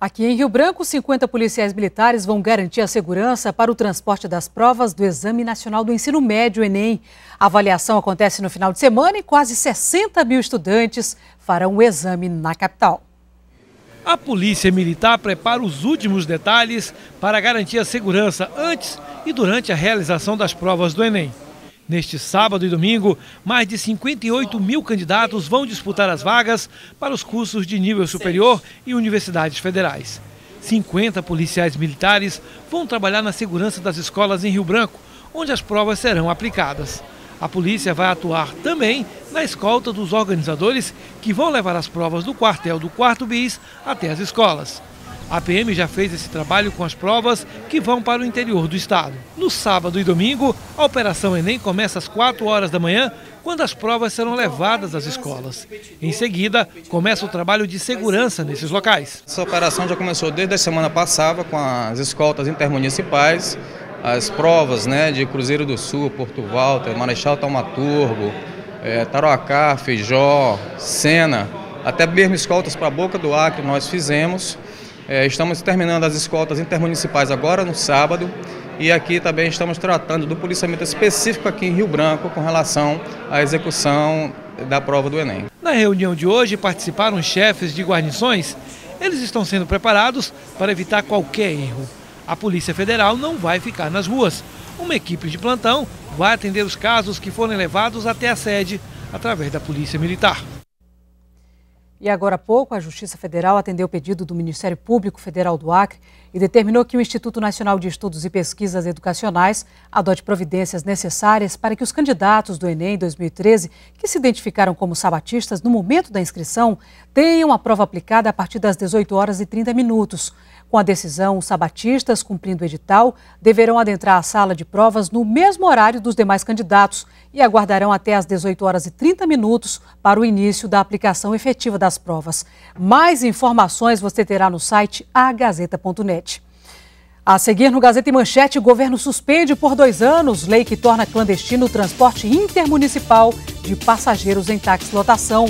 Aqui em Rio Branco, 50 policiais militares vão garantir a segurança para o transporte das provas do Exame Nacional do Ensino Médio, Enem. A avaliação acontece no final de semana e quase 60 mil estudantes farão o exame na capital. A Polícia Militar prepara os últimos detalhes para garantir a segurança antes e durante a realização das provas do Enem. Neste sábado e domingo, mais de 58 mil candidatos vão disputar as vagas para os cursos de nível superior e universidades federais. 50 policiais militares vão trabalhar na segurança das escolas em Rio Branco, onde as provas serão aplicadas. A polícia vai atuar também na escolta dos organizadores que vão levar as provas do quartel do 4 BIS até as escolas. A PM já fez esse trabalho com as provas que vão para o interior do estado. No sábado e domingo, a Operação Enem começa às 4 horas da manhã, quando as provas serão levadas às escolas. Em seguida, começa o trabalho de segurança nesses locais. Essa operação já começou desde a semana passada com as escoltas intermunicipais, as provas né, de Cruzeiro do Sul, Porto Walter, Marechal Taumaturgo, é, Feijó, Sena, até mesmo escoltas para a Boca do Ar que nós fizemos. É, estamos terminando as escoltas intermunicipais agora no sábado e aqui também estamos tratando do policiamento específico aqui em Rio Branco com relação à execução da prova do Enem. Na reunião de hoje participaram chefes de guarnições. Eles estão sendo preparados para evitar qualquer erro. A Polícia Federal não vai ficar nas ruas. Uma equipe de plantão vai atender os casos que forem levados até a sede através da Polícia Militar. E agora há pouco, a Justiça Federal atendeu o pedido do Ministério Público Federal do Acre e determinou que o Instituto Nacional de Estudos e Pesquisas Educacionais adote providências necessárias para que os candidatos do Enem 2013, que se identificaram como sabatistas no momento da inscrição, tenham a prova aplicada a partir das 18 horas e 30 minutos. Com a decisão, os sabatistas, cumprindo o edital, deverão adentrar a sala de provas no mesmo horário dos demais candidatos e aguardarão até as 18 horas e 30 minutos para o início da aplicação efetiva das provas. Mais informações você terá no site agazeta.net. A seguir, no Gazeta e Manchete, o governo suspende por dois anos lei que torna clandestino o transporte intermunicipal de passageiros em táxi lotação.